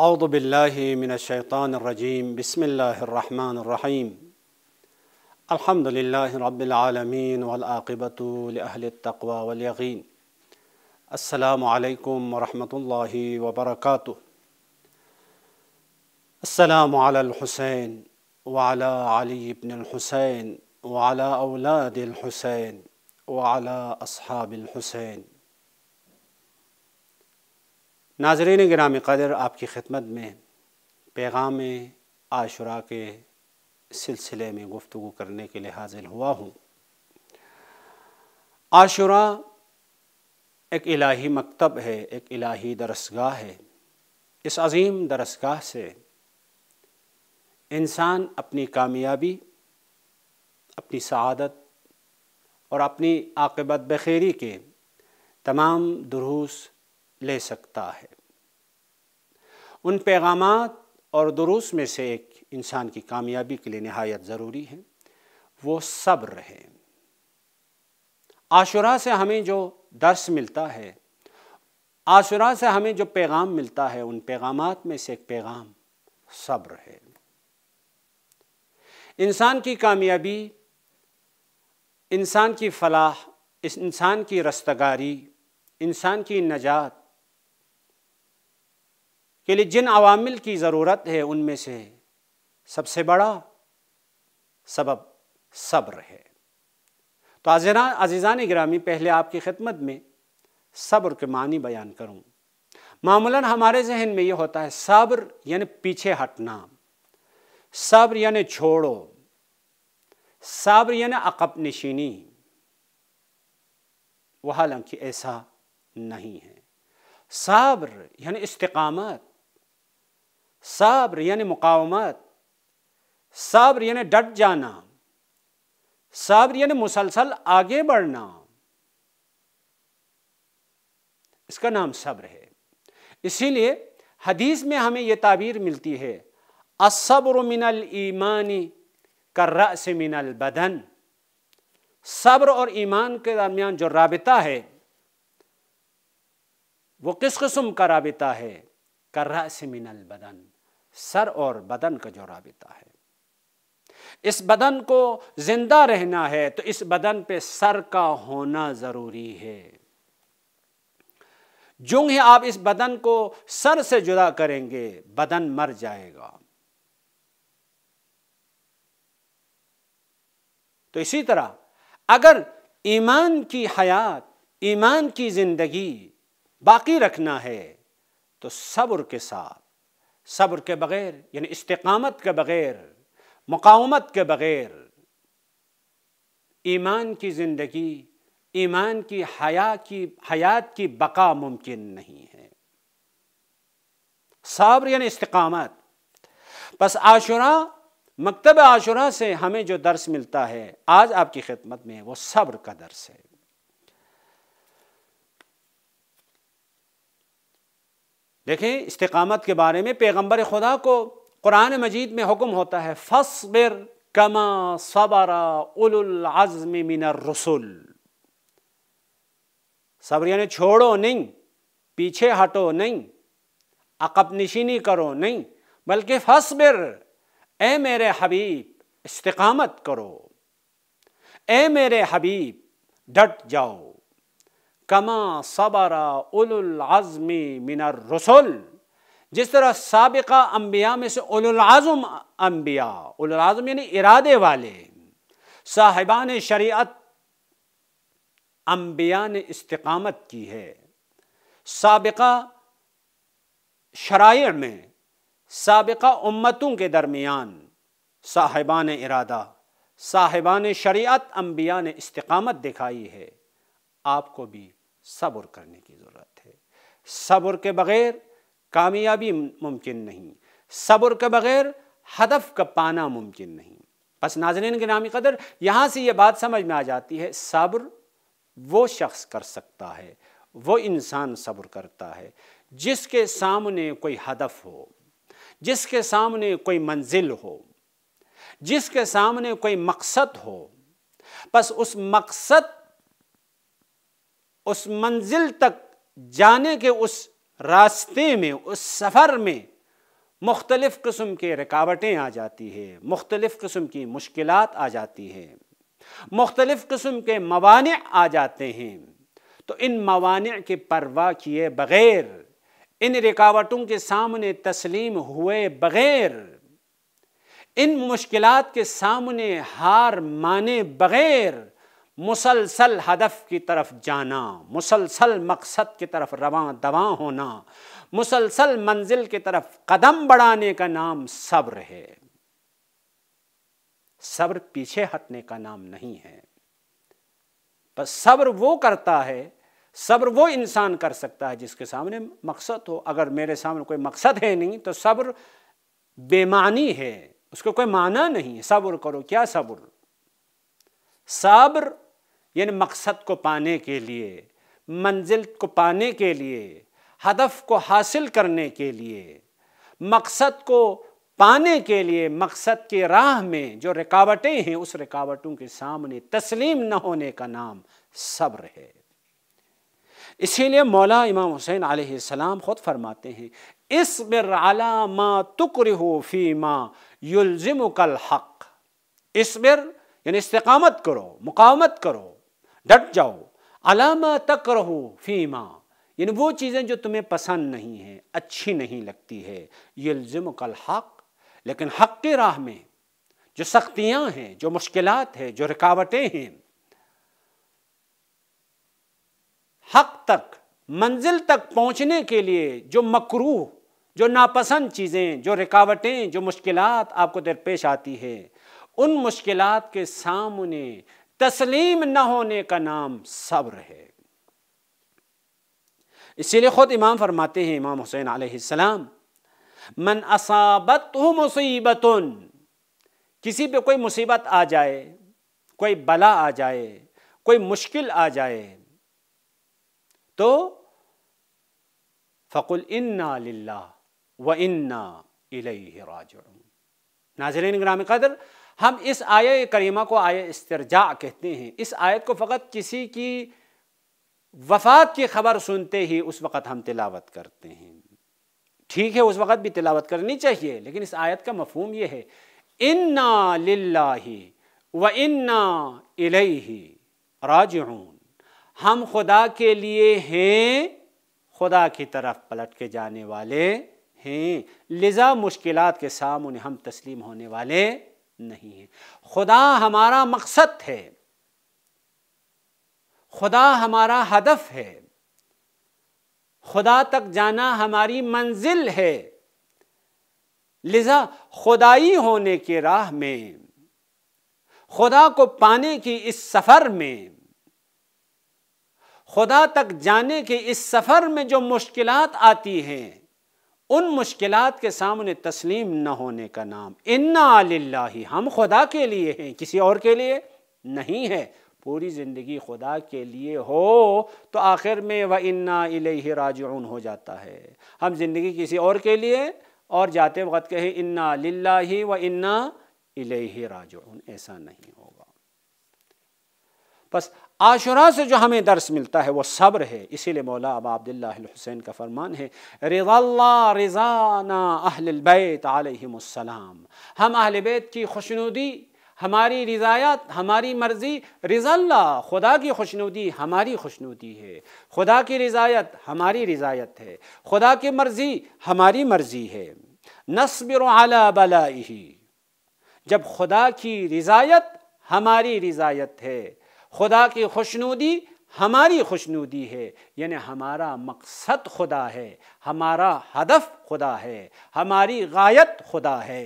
أعوذ بالله من الشيطان الرجيم بسم الله الرحمن الرحيم الحمد لله رب العالمين والآقبة لأهل التقوى واليقين السلام عليكم ورحمة الله وبركاته السلام على الحسين وعلى علي بن الحسين وعلى أولاد الحسين وعلى أصحاب الحسين नाजरीन ग्राम कदर आपकी खिदमत में पैगाम आशरा के सिलसिले में गुफ्तु करने के लिए हाजिर हुआ हूँ आशरा एक इलाही मकतब है एक इलाही दरसगाह है इस अजीम दरसगाह से इंसान अपनी कामयाबी अपनी सआदत और अपनी आकबत बखेरी के तमाम दुरूस ले सकता है उन पैगाम और दुरुस्त में से एक इंसान की कामयाबी के लिए नहायत ज़रूरी है वो सब्र है आशुरा से हमें जो दर्स मिलता है आशुरा से हमें जो पैगाम मिलता है उन पैगाम में से एक पैगाम सब्र है इंसान की कामयाबी इंसान की फलाह इंसान की रस्तगारी इंसान की नजात के लिए जिन अवामिल की ज़रूरत है उनमें से सबसे बड़ा सबब सब्र है तो आजरा अजीज़ान ग्रामी पहले आपकी खिदमत में सब्र के मानी बयान करूं मामूला हमारे जहन में ये होता है सब्र यानि पीछे हटना सब्र यानी छोड़ो सब्र यानि अकब नशीनी वह हालांकि ऐसा नहीं है सब्र यानि इस्तकामत सब्र यानी मुकावमत सब्र यानी डट जाना सब्र यानी मुसलसल आगे बढ़ना इसका नाम सब्र है इसीलिए हदीस में हमें यह ताबीर मिलती है असब्र मिनल ईमानी कर से मिनल बदन सब्र और ईमान के दरमियान जो रबता है वो किस किस्म का रबता है कर्रस मिनल बदन सर और बदन का जो रबिता है इस बदन को जिंदा रहना है तो इस बदन पे सर का होना ज़रूरी है जो ही आप इस बदन को सर से जुदा करेंगे बदन मर जाएगा तो इसी तरह अगर ईमान की हयात ईमान की ज़िंदगी बाकी रखना है तो सब्र के साथ सब्र के बग़ैर यानी इस्तकामत के बग़ैर मकामत के बग़ैर ईमान की ज़िंदगी ईमान की हया की हयात की बका मुमकिन नहीं है सब्र यानी इस्तकामत बस आशुरा मकतब आशुरा से हमें जो दर्स मिलता है आज आपकी खिदमत में वो सब्र का दर्स है देखें इस्तकामत के बारे में पैगम्बर खुदा को कुरान मजीद में हुक्म होता है फसबिर कमा सबरा उलज़म मिनर रसुल सब्र यानी छोड़ो नहीं पीछे हटो नहीं अकब नशीनी करो नहीं बल्कि फसबिर ए मेरे हबीब इस्तकामत करो ए मेरे हबीब डट जाओ कमा सबरा उलुल आज़मी मिनर रसुल जिस तरह सबका अम्बिया में से उलज़म अम्बिया उलज़म यानी इरादे वाले साहिबान शरीयत अम्बिया ने इस्तकामत की है सबका शराय में सबका उम्मतों के दरमियान साहिबान इरादा साहिबान शरीयत अम्बिया ने इस्तकामत दिखाई है आपको भी सब्र करने की ज़रूरत है सब्र के बग़ैर कामयाबी मुमकिन नहीं सब्र के बग़ैर हदफ का पाना मुमकिन नहीं बस नाजरीन के नामी कदर यहाँ से ये बात समझ में आ जाती है सब्र वो शख्स कर सकता है वो इंसान सब्र करता है जिसके सामने कोई हदफ हो जिसके सामने कोई मंजिल हो जिसके सामने कोई मकसद हो बस उस मकसद उस मंजिल तक जाने के उस रास्ते में उस सफ़र में मुख्तलिफ़ किस्म के रुकावटें आ जाती है मुख्तलिफ़ किस्म की मुश्किल आ जाती है मुख्तलिफ़ किस्म के मवान आ जाते हैं तो इन मवान के परवाह किए बग़ैर इन रुकावटों के सामने तस्लीम हुए बग़ैर इन मुश्किल के सामने हार माने बग़ैर मुसलसल हदफ की तरफ जाना मुसलसल मकसद की तरफ रवा दवा होना मुसलसल मंजिल की तरफ कदम बढ़ाने का नाम सब्र है सब्र पीछे हटने का नाम नहीं है पर सब्र वो करता है सब्र वो इंसान कर सकता है जिसके सामने मकसद हो अगर मेरे सामने कोई मकसद है नहीं तो सब्र बेमानी है उसको कोई माना नहीं है सब्र करो क्या सब्र सब्र यानी मकसद को पाने के लिए मंजिल को पाने के लिए हदफ को हासिल करने के लिए मकसद को पाने के लिए मकसद के राह में जो रुकावटें हैं उस रुकावटों के सामने तस्लीम न होने का नाम सब्र है इसीलिए मौला इमाम हुसैन आसमाम ख़ुद फरमाते हैं इस बिर अला मा तुकर हो फी माँ युलजिम कल हक बिर यानी इस्तकामत करो मुकामत करो डट जाओ अलामा तक रहो फीमा यानी वो चीज़ें जो तुम्हें पसंद नहीं हैं अच्छी नहीं लगती है यल्ज़म कल हक लेकिन हक के राह में जो सख्तियाँ हैं जो मुश्किलात हैं जो रुकावटें हैं हक तक मंजिल तक पहुँचने के लिए जो मकरूह जो नापसंद चीज़ें जो रुकावटें जो मुश्किलात आपको दरपेश आती है उन मुश्किलात के सामने तस्लीम न होने का नाम सब्र है इसीलिए ख़ुद इमाम फरमाते हैं इमाम हुसैन आलाम मन असाबत हो मुसीबत किसी पे कोई मुसीबत आ जाए कोई बला आ जाए कोई मुश्किल आ जाए तो फ़कुल इन्ना ला व इन्ना इलाज नाजरीन ग्राम कदर हम इस आय करीमा को आय इसजा कहते हैं इस आयत को फ़कत किसी की वफात की खबर सुनते ही उस वक़्त हम तिलावत करते हैं ठीक है उस वक़्त भी तिलावत करनी चाहिए लेकिन इस आयत का मफहम यह है ना लिल्ला व इले ही राज हम खुदा के लिए हैं खुदा की तरफ पलट के जाने वाले हैं लिजा मुश्किलात के सामने हम तस्लीम होने वाले नहीं है खुदा हमारा मकसद है खुदा हमारा हदफ है खुदा तक जाना हमारी मंजिल है लिजा खुदाई होने के राह में खुदा को पाने की इस सफ़र में खुदा तक जाने के इस सफ़र में जो मुश्किलात आती हैं उन मुश्किल के सामने तस्लीम न होने का नाम इन्ना ही हम खुदा के लिए हैं किसी और के लिए नहीं है पूरी ज़िंदगी खुदा के लिए हो तो आखिर में वह इन्ना राज हो जाता है हम ज़िंदगी किसी और के लिए और जाते वक्त कहें इन्ना लाही व इन्ना ही राज ऐसा नहीं होगा बस आशुरा से जो हमें दर्स मिलता है वो सब्र है इसीलिए मौला अब आबदुल्लासैन का फरमान है रिजा रिजाना अहलबैत आलम हम अहलबैत की खुशनुदी हमारी रिजायत हमारी मर्ज़ी रज़ल्ला खुदा की खुशनुदी हमारी खुशनुदी है खुदा की रिजायत हमारी रिजायत है खुदा की मर्ज़ी हमारी मर्ज़ी है नस्बिर आला बलाही जब खुदा की रिजायत हमारी रिजायत है खुदा की खुशनुदी हमारी खुशनुदी है यानी हमारा मकसद खुदा है हमारा हदफ खुदा है हमारी गायत खुदा है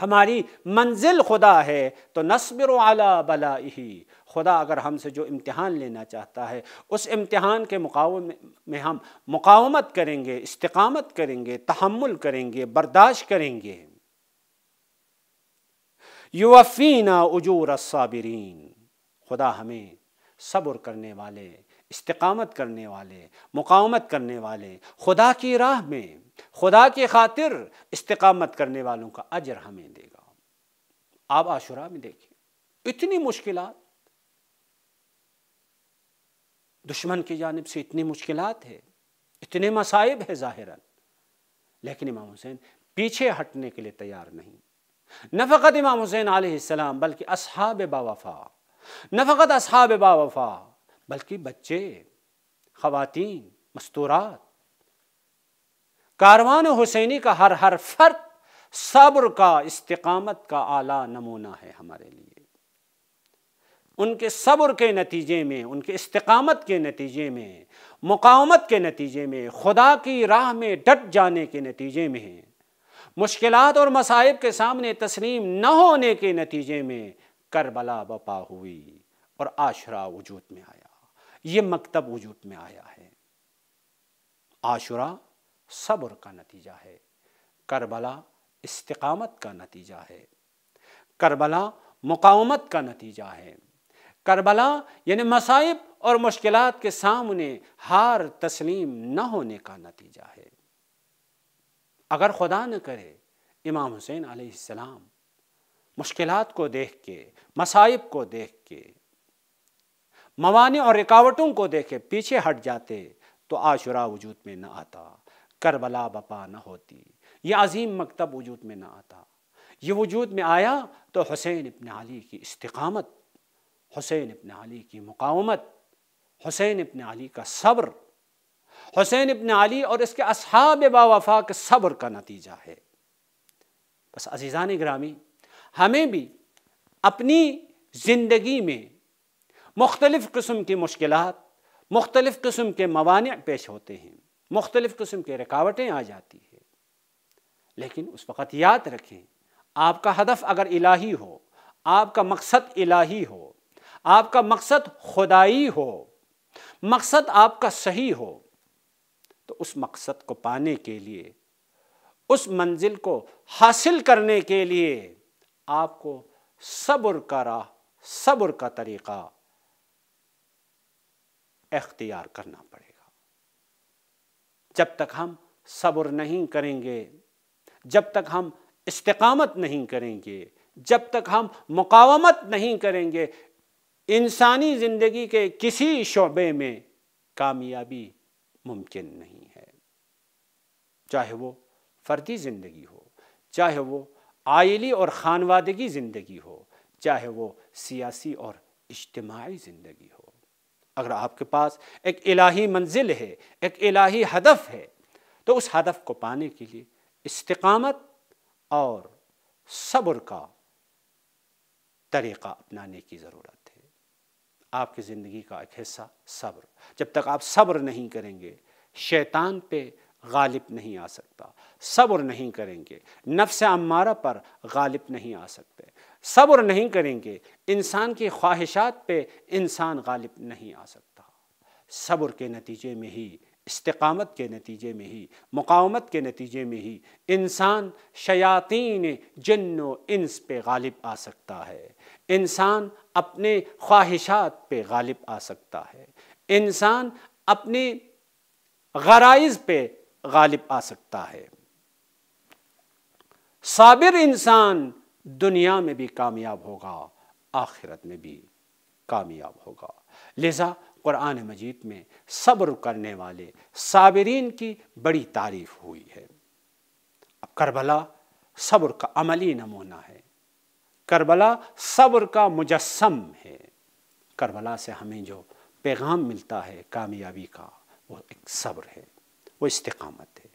हमारी मंजिल खुदा है तो नस्बर आला बला ही खुदा अगर हमसे जो इम्तहान लेना चाहता है उस इम्तहान के मुकाम में हम मुकावमत करेंगे इस्तकामत करेंगे तहमुल करेंगे बर्दाश्त करेंगे युवफ़ीना उजूर साबरीन खुदा हमें सब्र करने वाले इस्तकामत करने वाले मुकामत करने वाले खुदा की राह में खुदा की खातिर इस्तकामत करने वालों का अजर हमें देगा आप आशुरा में देखें इतनी मुश्किल दुश्मन की जानब से इतनी मुश्किल है इतने मसाइब है ज़ाहिरन लेकिन इमाम हुसैन पीछे हटने के लिए तैयार नहीं न फ़कत इमाम हुसैन आसमाम बल्कि असहाब बावफ़ा न फ़कत असहाब बा बल्कि बच्चे ख़वातीन मस्तूरात कारवान हुसैनी का हर हर फर्द सब्र का इस्तकामत का आला नमूना है हमारे लिए उनके सब्र के नतीजे में उनके इस्तकामत के नतीजे में मुकामत के नतीजे में खुदा की राह में डट जाने के नतीजे में मुश्किल और मसाइब के सामने तस्लीम न होने के नतीजे में करबला बपा हुई और आशरा वजूद में आया ये मकतब वजूद में आया है आशुरा सब्र का नतीजा है करबला इस्तकामत का नतीजा है करबला मुकामत का नतीजा है करबला यानि मसाइब और मुश्किल के सामने हार तस्लीम न होने का नतीजा है अगर खुदा न करे इमाम हुसैन आसमाम मुश्किल को देख के मसाइब को देख के मवाने और रिकावटों को देख के पीछे हट जाते तो आशुरा वजूद में न आता करबला बपा न होती ये अजीम मकतब वजूद में न आता ये वजूद में आया तो हुसैन इबन अली की इस्तकामत हुसैन इबन अली की मुकामत हुसैन इबन अली का सब्र हुसैन इबन अली और इसके असहाब बावफा के सब्र का नतीजा है बस अजीज़ान ग्रामी हमें भी अपनी ज़िंदगी में मुख्तलिफ़ किस्म की मुश्किल मुख्तलिफ़ किस्म के मवान पेश होते हैं मुख्तलिफ़ किस्म की रुकावटें आ जाती हैं लेकिन उस वक़्त याद रखें आपका हदफ अगर इलाही हो आपका मकसद इलाही हो आपका मकसद खुदाई हो मकसद आपका सही हो तो उस मकसद को पाने के लिए उस मंजिल को हासिल करने के लिए आपको सब्र का राह सब्र का तरीक़ा अख्तियार करना पड़ेगा जब तक हम सब्र नहीं करेंगे जब तक हम इस्तकामत नहीं करेंगे जब तक हम मुकावमत नहीं करेंगे इंसानी ज़िंदगी के किसी शोबे में कामयाबी मुमकिन नहीं है चाहे वो फ़र्दी ज़िंदगी हो चाहे वो आयली और खानवादगी ज़िंदगी हो चाहे वो सियासी और इज्तमाही ज़िंदगी हो अगर आपके पास एक इलाही मंजिल है एक इलाही हदफ है तो उस हदफ को पाने के लिए इस्तकामत और सब्र का तरीक़ा अपनाने की ज़रूरत है आपकी ज़िंदगी का एक हिस्सा सब्र जब तक आप सब्र नहीं करेंगे शैतान पे गालिब नहीं आ सकता सब्र नहीं करेंगे नफ्स अम्मारा पर गालिब नहीं आ सकते सब्र नहीं करेंगे इंसान की ख्वाहिशात पे इंसान गालिब नहीं आ सकता सब्र के नतीजे में ही इस्तकामत के नतीजे में ही मुकामत के नतीजे में ही इंसान शयातीन जन्न इंस पे गालिब आ सकता है इंसान अपने ख्वाहिशात पे गालिब आ सकता है इंसान अपने गराइज पे गालिब आ सकता है साबिर इंसान दुनिया में भी कामयाब होगा आखिरत में भी कामयाब होगा लिजा कुरान मजीद में सब्र करने वाले साबरीन की बड़ी तारीफ हुई है अब करबला सब्र का अमली नमूना है करबला सब्र का मुजस्म है करबला से हमें जो पैगाम मिलता है कामयाबी का वो एक सब्र है वो इस्तकामत है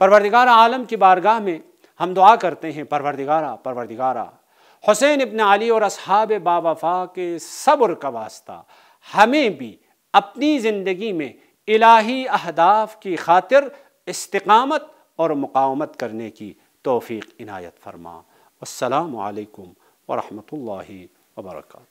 परवरदिगार आलम की बारगाह में हम दुआ करते हैं परवरदिगारा परवरदिगारा हुसैन इबन अली और असहाब बाबा के सब्र का वास्ता हमें भी अपनी ज़िंदगी में इलाही अहदाफ की खातिर इस्तकामत और मकामत करने की तोफ़ी इनायत फरमा अल्लाम वरहमल वर्का